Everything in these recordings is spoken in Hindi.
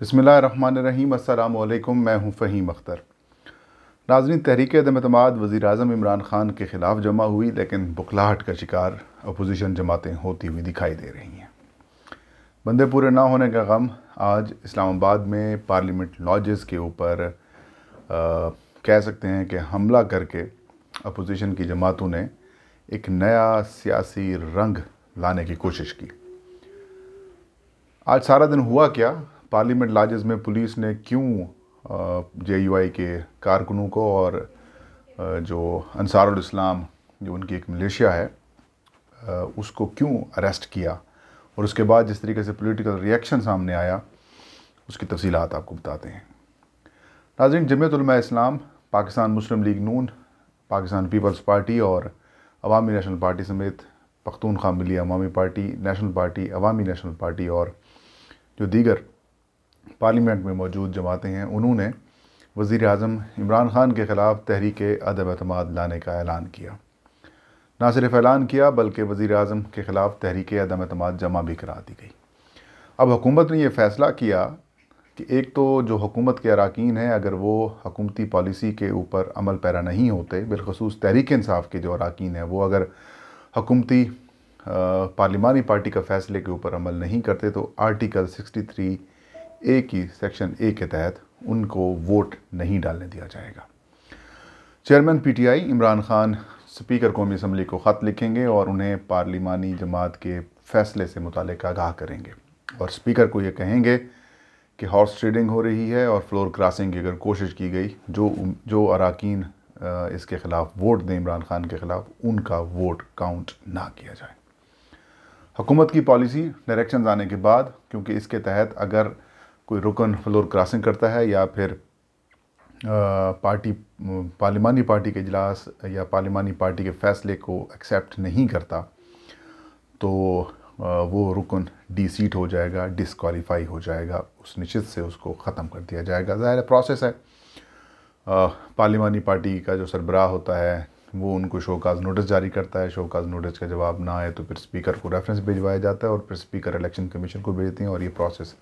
बसमीम अल्लाम मैं हूं फ़हीम अख्तर नाजरीन तहरीक अदमतमाद वज़ी अजम इमरान ख़ान के ख़िलाफ़ जमा हुई लेकिन बुखलाहट का शिकार अपोजिशन जमातें होती हुई दिखाई दे रही हैं बंदे पूरे ना होने का गम आज इस्लामाबाद में पार्लियामेंट लॉजेस के ऊपर कह सकते हैं कि हमला करके अपोजिशन की जमातों ने एक नया सियासी रंग लाने की कोशिश की आज सारा दिन हुआ क्या पार्लियामेंट लाजेज में पुलिस ने क्यों जे के कारकुनों को और जो अंसारुल इस्लाम जो उनकी एक मलेशिया है उसको क्यों अरेस्ट किया और उसके बाद जिस तरीके से पॉलिटिकल रिएक्शन सामने आया उसकी तफसीत आपको बताते हैं नाजरन जमयतलमा इस्लाम पाकिस्तान मुस्लिम लीग नून पाकिस्तान पीपल्स पार्टी और अवामी नेशनल पार्टी समेत पख्तूनखा मिली अवामी पार्टी नेशनल पार्टी अवामी नेशनल पार्टी और जो दीगर पार्लियामेंट में मौजूद जमातें हैं उन्होंने वज़ी अजम इमरान ख़ान के ख़िलाफ़ तहरीक अदब अतमाद लाने का ऐलान किया ना सिर्फ ऐलान किया बल्कि वज़ी अजम के ख़िलाफ़ तहरीक अदम अतम जमा भी करा दी गई अब हुकूमत ने यह फ़ैसला किया कि एक तो जो हुकूमत के अरकान हैं अगर वो हकूमती पॉलिसी के ऊपर अमल पैरा नहीं होते बिलखसूस तहरीक इंसाफ के जो अरकान हैं वो अगर हकूमती पार्लिमानी पार्टी का फ़ैसले के ऊपर अमल नहीं करते तो आर्टिकल सिक्सटी थ्री ए की सेक्शन ए के तहत उनको वोट नहीं डालने दिया जाएगा chairman PTI Imran Khan speaker कौमी असम्बली को ख़त लिखेंगे और उन्हें पार्लिमानी जमात के फैसले से मुतल आगाह करेंगे और स्पीकर को ये कहेंगे कि हॉर्स ट्रेडिंग हो रही है और फ्लोर क्रॉसिंग की अगर कोशिश की गई जो जो अरकान इसके ख़िलाफ़ वोट दें इमरान खान के ख़िलाफ़ उनका वोट काउंट ना किया जाए हुकूमत की पॉलिसी डायरेक्शन आने के बाद क्योंकि इसके तहत अगर कोई रुकन फ्लोर क्रॉसिंग करता है या फिर पार्टी पार्लिमानी पार्टी के इजलास या पार्लिमानी पार्टी के फ़ैसले को एक्सेप्ट नहीं करता तो वो रुकन डी सीट हो जाएगा डिसकॉलीफाई हो जाएगा उस निश्चित से उसको ख़त्म कर दिया जाएगा ज़ाहिर प्रोसेस है पार्लिमानी पार्टी का जो सरबराह होता है वो उनको शोकाज नोटिस जारी करता है शोकाज नोटिस का जवाब ना आए तो फिर स्पीकर को रेफरेंस भिजवाया जाता है और फिर स्पीकर इलेक्शन कमीशन को भेजते हैं और ये process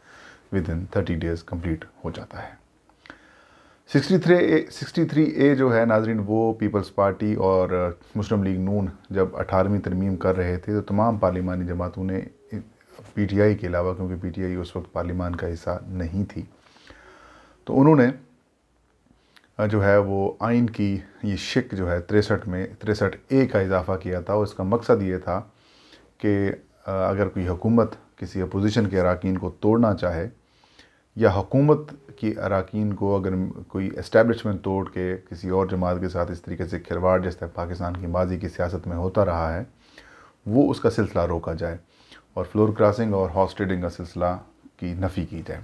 within thirty days complete हो जाता है sixty three A three A जो है नाजरीन वो पीपल्स पार्टी और मुस्लिम uh, लीग नून जब अठारहवीं तरमीम कर रहे थे तो तमाम पार्लिमानी जमातों ने पी टी आई के अलावा क्योंकि पी टी आई उस वक्त पार्लिमान का हिस्सा नहीं थी तो उन्होंने जो है वो आइन की ये शिक जो है तिरसठ में तिरसठ ए का इजाफ़ा किया था और इसका मकसद ये था कि अगर कोई हुकूमत किसी अपोजिशन के अरकान को तोड़ना चाहे या हुकूमत की अरकान को अगर कोई इस्टेबलिशमेंट तोड़ के किसी और जमात के साथ इस तरीके से खिलवाड़ जैसे पाकिस्तान की माजी की सियासत में होता रहा है वो उसका सिलसिला रोका जाए और फ्लोर क्रॉसिंग और हॉर्स ट्रेडिंग का सिलसिला की नफ़ी की जाए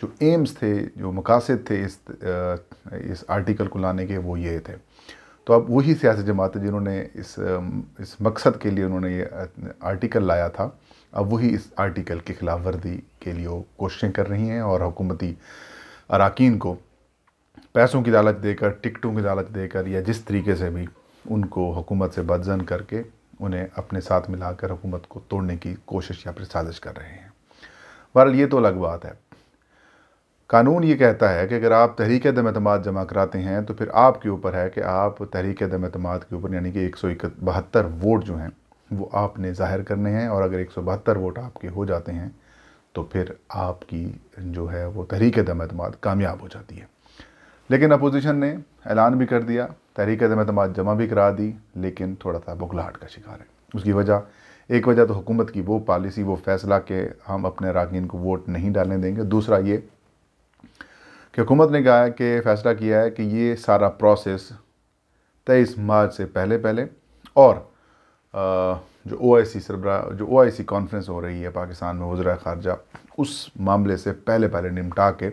जो एम्स थे जो मकासद थे इस इस आर्टिकल को लाने के वो ये थे तो अब वही सियासी जमात जिन्होंने इस इस मकसद के लिए उन्होंने ये आर्टिकल लाया था अब वही इस आर्टिकल की खिलाफ वर्जी के लिए कोशिशें कर रही हैं और हुकूमती अरकान को पैसों की लालच देकर टिकटों की लालच देकर या जिस तरीके से भी उनको हुकूमत से बदजन करके उन्हें अपने साथ मिलाकर हुकूमत को तोड़ने की कोशिश या फिर साजिश कर रहे हैं बहरहाल ये तो अलग बात है कानून ये कहता है कि अगर आप तहरीक दम अतमाद जमा कराते हैं तो फिर आपके ऊपर है कि आप तहरीक दम अतमाद के ऊपर यानी कि एक सौ बहत्तर वोट जो हैं वो आपने ज़ाहिर करने हैं और अगर एक वोट आपके हो जाते हैं तो फिर आपकी जो है वो तहरीक दम अतमाद कामयाब हो जाती है लेकिन अपोजिशन ने ऐलान भी कर दिया तहरीक दम अतमाद जमा भी करा दी लेकिन थोड़ा सा बुखलाहट का शिकार है उसकी वजह एक वजह तो हुकूमत की वो पॉलिसी वो फैसला कि हम अपने अरकान को वोट नहीं डालने देंगे दूसरा ये कि हुकूमत ने कहा है कि फ़ैसला किया है कि ये सारा प्रोसेस तेईस मार्च से पहले पहले और जो ओ आई सी सरबरा जो ओ आई सी कॉन्फ्रेंस हो रही है पाकिस्तान में वज्रा खारजा उस मामले से पहले पहले निपटा के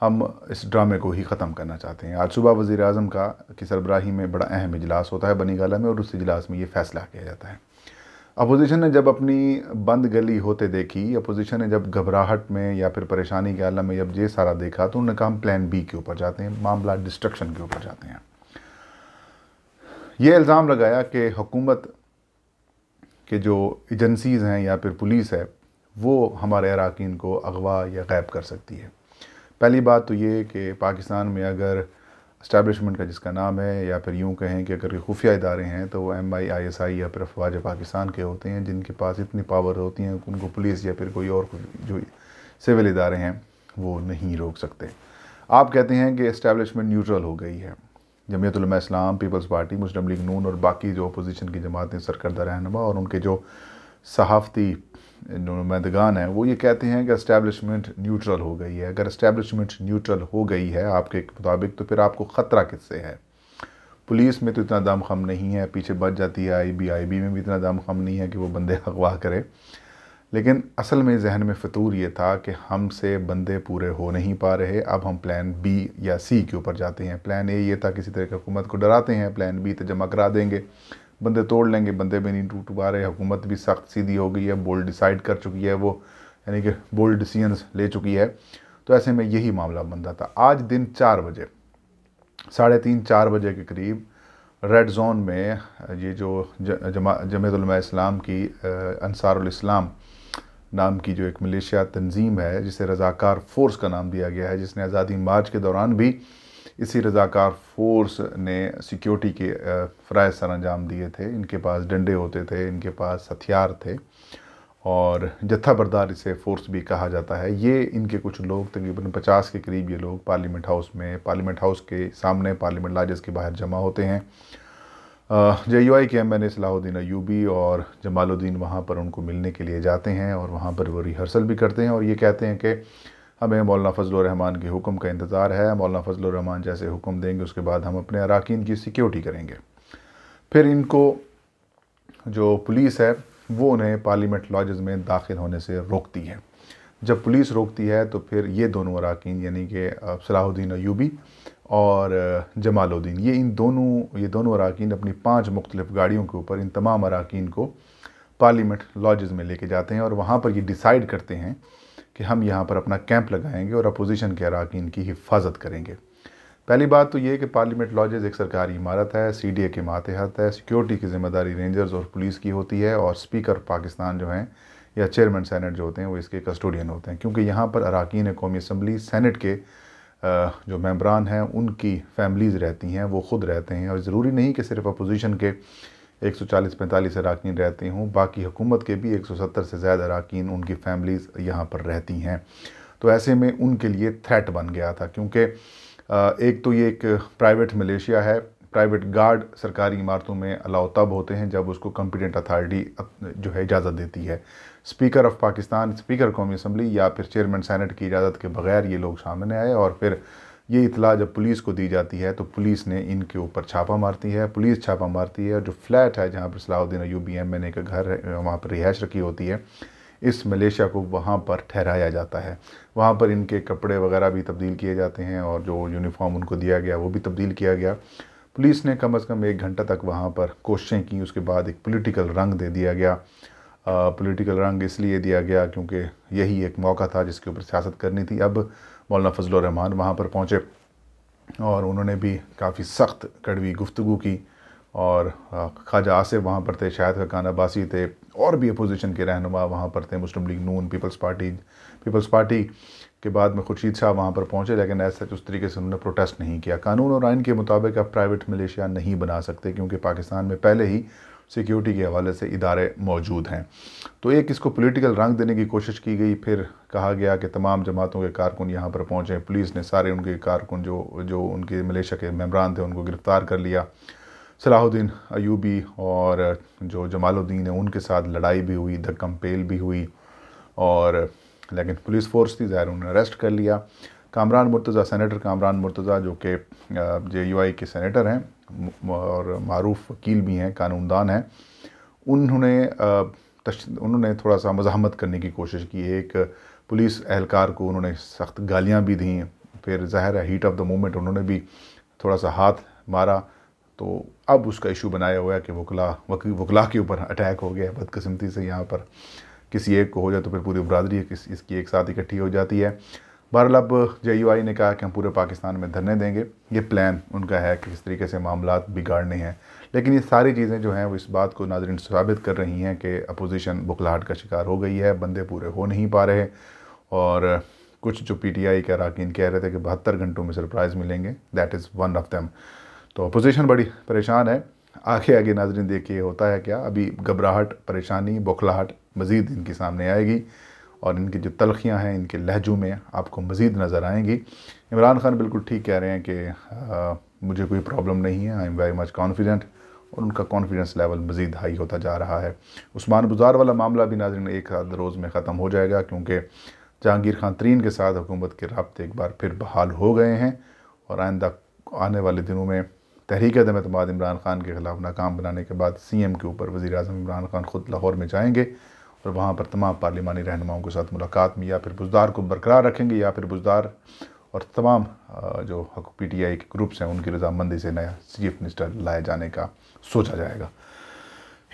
हम इस ड्रामे को ही ख़त्म करना चाहते हैं आज सुबह वज़ी अजम का की सरबराही में बड़ा अहम इजलास होता है बनी गाला में और उस इजलास में ये फ़ैसला किया जाता है अपोजिशन ने जब अपनी बंद गली होते देखी अपोजिशन ने जब घबराहट में या फिर परेशानी के आलम में जब ये सारा देखा तो उन्होंने कहा हम प्लान बी के ऊपर जाते हैं मामला डिस्ट्रक्शन के ऊपर जाते हैं ये इल्ज़ाम लगाया कि हुकूमत कि जो एजेंसीज़ हैं या फिर पुलिस है वो हमारे अरकान को अगवा या गैब कर सकती है पहली बात तो ये कि पाकिस्तान में अगर इस्टबलिशमेंट का जिसका नाम है या फिर यूँ कहें कि अगर खुफिया इदारे हैं तो वो M I I S I या फिर अफवाज पाकिस्तान के होते हैं जिनके पास इतनी पावर होती हैं उनको पुलिस या फिर कोई और जो सिविल इदारे हैं वो नहीं रोक सकते आप कहते हैं कि इस्टबलिशमेंट न्यूट्रल हो गई है जमीयतलमा इस्लाम पीपल्स पार्टी मुस्लिम लीग नून और बाकी जो अपोजिशन की जमातें सरकर्दा रहनमा और उनके जो सहाफ़ती नुमाइंदगान हैं वो ये कहते हैं कि इस्टेबलिशमेंट न्यूट्रल हो गई है अगर इस्टेबलिशमेंट न्यूट्रल हो गई है आपके मुताबिक तो फिर आपको ख़तरा किससे है पुलिस में तो इतना दम खम नहीं है पीछे बच जाती है आई बी आई बी में भी इतना दम खम नहीं है कि वो बंदे अगवा करें लेकिन असल में जहन में फितूर ये था कि हमसे बंदे पूरे हो नहीं पा रहे अब हम प्लान बी या सी के ऊपर जाते हैं प्लान ए ये था किसी तरह की हुकूमत को डराते हैं प्लान बी तो जमा करा देंगे बंदे तोड़ लेंगे बंदे भी नहीं टूट पा रहे हुकूमत भी सख्त सीधी हो गई है बोल्ड डिसाइड कर चुकी है वो यानी कि बोल्ड डिसीजन ले चुकी है तो ऐसे में यही मामला बन था आज दिन चार बजे साढ़े तीन चार बजे के करीब रेड जोन में ये जो जमा जमतलमा इस्लाम की अनसार इस्लाम नाम की जो एक मलेशिया तंजीम है जिसे रज़ाकार फ़ोर्स का नाम दिया गया है जिसने आज़ादी मार्च के दौरान भी इसी रज़ाकार फ़ोर्स ने सिक्योरिटी के फ़राज सर अंजाम दिए थे इनके पास डंडे होते थे इनके पास हथियार थे और जत्था बरदार इसे फ़ोर्स भी कहा जाता है ये इनके कुछ लोग तकरीबन पचास के करीब ये लोग पार्लियामेंट हाउस में पार्लियामेंट हाउस के सामने पार्लियामेंट लाजस के बाहर जमा होते हैं जे यू आई के M N A Salahuddin Ayubi और जमालुद्दीन वहाँ पर उनको मिलने के लिए जाते हैं और वहाँ पर वो रिहर्सल भी करते हैं और ये कहते हैं कि हमें मौलाना फजलरहमान के हुक्म का इंतज़ार है मौलाना फजलरहमान जैसे हुक्म देंगे उसके बाद हम अपने अरकान की सिक्योरिटी करेंगे फिर इनको जो पुलिस है वो उन्हें पार्लीमेंट लॉजेज़ में दाखिल होने से रोकती है जब पुलिस रोकती है तो फिर ये दोनों अरकान यानी कि सलाहुद्दीन अयूबी और जमालुद्दीन ये इन दोनों ये दोनों अरकान अपनी पाँच मुख्तलिफ गाड़ियों के ऊपर इन तमाम अरकान को पार्लीमेंट लॉजेज़ में लेके जाते हैं और वहाँ पर ये डिसाइड करते हैं कि हम यहाँ पर अपना कैंप लगाएंगे और अपोजिशन के अरकान की हिफाजत करेंगे पहली बात तो ये कि पार्लीमेंट लॉजेज एक सरकारी इमारत है सी डी ए के मातहत है सिक्योरिटी की जिम्मेदारी रेंजर्स और पुलिस की होती है और स्पीकर पाकिस्तान जो हैं या चेयरमैन सैनट जो होते हैं वो इसके कस्टोडियन होते हैं क्योंकि यहाँ पर अरकान कौमी असम्बली सैनट के जो मेम्बरान हैं उनकी फैमिलीज़ रहती हैं वो ख़ुद रहते हैं और ज़रूरी नहीं कि सिर्फ अपोजिशन के 140 45 अरकान रहते हों बाकी हुकूमत के भी 170 से ज़्यादा अरकान उनकी फैमिलीज़ यहाँ पर रहती हैं तो ऐसे में उनके लिए थ्रेट बन गया था क्योंकि एक तो ये एक प्राइवेट मलेशिया है प्राइवेट गार्ड सरकारी इमारतों में अलाउ तब होते हैं जब उसको कंपिटेंट अथॉरिटी जो है इजाज़त देती है स्पीकर ऑफ पाकिस्तान स्पीकर कौमी असम्बली या फिर चेयरमैन सैनट की इजाज़त के बगैर ये लोग सामने आए और फिर ये इतला जब पुलिस को दी जाती है तो पुलिस ने इनके ऊपर छापा मारती है पुलिस छापा मारती है और जो फ्लैट है जहाँ पर Salahuddin Ayubi M N A का घर है वहाँ पर रिहाइश रखी होती है इस मलेशिया को वहाँ पर ठहराया जाता है वहाँ पर इनके कपड़े वगैरह भी तब्दील किए जाते हैं और जो यूनिफॉर्म उनको दिया गया वो भी तब्दील किया गया पुलिस ने कम अज़ कम एक घंटा तक वहाँ पर कोशिशें की उसके बाद एक पॉलिटिकल रंग दे दिया गया पॉलिटिकल रंग इसलिए दिया गया क्योंकि यही एक मौका था जिसके ऊपर सियासत करनी थी अब मौलाना फजल रहमान वहाँ पर पहुँचे और उन्होंने भी काफ़ी सख्त कड़वी गुफ्तु की और ख्वाजा आसिफ वहाँ पर थे शाहिद खकान अब्बासी थे और भी अपोजिशन के रहनुमा वहाँ पर थे Muslim League Noon peoples party peoples party के बाद में खुर्शीद शाह वहाँ पर पहुँचे लेकिन ऐसे उस तरीके से उन्होंने प्रोटेस्ट नहीं किया कानून और आइन के मुताबिक आप प्राइवेट मलेशिया नहीं बना सकते क्योंकि पाकिस्तान में पहले ही सिक्योरिटी के हवाले से इदारे मौजूद हैं तो एक इसको पॉलिटिकल रंग देने की कोशिश की गई फिर कहा गया कि तमाम जमातों के कारकुन यहाँ पर पहुँचे पुलिस ने सारे उनके कारकुन जो जो उनके मलेशिया के मेम्बरान थे उनको गिरफ़्तार कर लिया सलाहुद्दीन अयूबी और जो जमालुद्दीन है उनके साथ लड़ाई भी हुई धक्कम पेल भी हुई और लेकिन पुलिस फोर्स थी ज़ाहिर उन्होंने अरेस्ट कर लिया कामरान मुर्तज़ा सेनेटर कामरान मुर्तज़ा जो कि जे यू आई के सेनेटर हैं और मरूफ वकील भी हैं कानूनदान हैं उन्होंने उन्होंने थोड़ा सा मजामत करने की कोशिश की एक पुलिस एहलकार को उन्होंने सख्त गालियाँ भी दी फिर ज़ाहिर है हीट ऑफ द मोमेंट उन्होंने भी थोड़ा सा हाथ मारा तो अब उसका इशू बनाया हुआ है कि वकला वकी वकला के ऊपर अटैक हो गया है बदकस्मती से यहाँ पर किसी एक को हो जाए तो फिर पूरी बरदरी किस इसकी एक साथ इकट्ठी हो जाती है बहर अब जे यू आई ने कहा कि हम पूरे पाकिस्तान में धरने देंगे ये प्लान उनका है कि किस तरीके से मामला बिगाड़ने हैं लेकिन ये सारी चीज़ें जो हैं वो इस बात को नाजरन साबित कर रही हैं कि अपोजिशन बुखलाहट का शिकार हो गई है बंदे पूरे हो नहीं पा रहे और कुछ जो पी टी आई के अरकान कह रहे थे कि बहत्तर घंटों में सरप्राइज़ मिलेंगे that is one of them तो अपोजिशन बड़ी परेशान है आगे आगे नाजरन देखिए होता है क्या अभी घबराहट परेशानी बौखलाहट मज़ीद इनके सामने आएगी और इनकी जो तलखियाँ हैं इनके लहजों में आपको मज़ीद नज़र आएंगी इमरान खान बिल्कुल ठीक कह रहे हैं कि मुझे कोई प्रॉब्लम नहीं है I am very much confident और उनका कॉन्फिडेंस लेवल मज़ीद हाई होता जा रहा है उस्मान बुजार वाला मामला भी नाजरन एक आध रोज़ में ख़त्म हो जाएगा क्योंकि जहांगीर खान तरीन के साथ हुकूमत के रबते एक बार फिर बहाल हो गए हैं और आइंदा आने वाले दिनों में तहरीक अदमतबाद तो इमरान ख़ान के ख़िलाफ़ नाकाम बनाने के बाद सी एम के ऊपर वज़ी अजम इमरान ख़ान ख़ुद लाहौर में जाएंगे और वहाँ पर तमाम पार्लिमानी रहनुमाओं के साथ मुलाकात में या फिर बुजदार को बरकरार रखेंगे या फिर बुजदार और तमाम जो पी टी आई के ग्रुप्स हैं उनकी रजामंदी से नया चीफ मिनिस्टर लाए जाने का सोचा जाएगा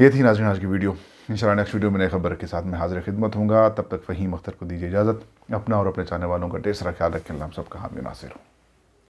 ये थी नाजन आज की वीडियो शाला नेक्स्ट वीडियो में नई खबर के साथ मैं हाजिर खिदमत हूँ तब तक फ़हीम अख्तर को दीजिए इजाज़त अपना और अपने चाहने वालों का ढेर सारा ख्याल रखें हम सबका हामी नासिर हूँ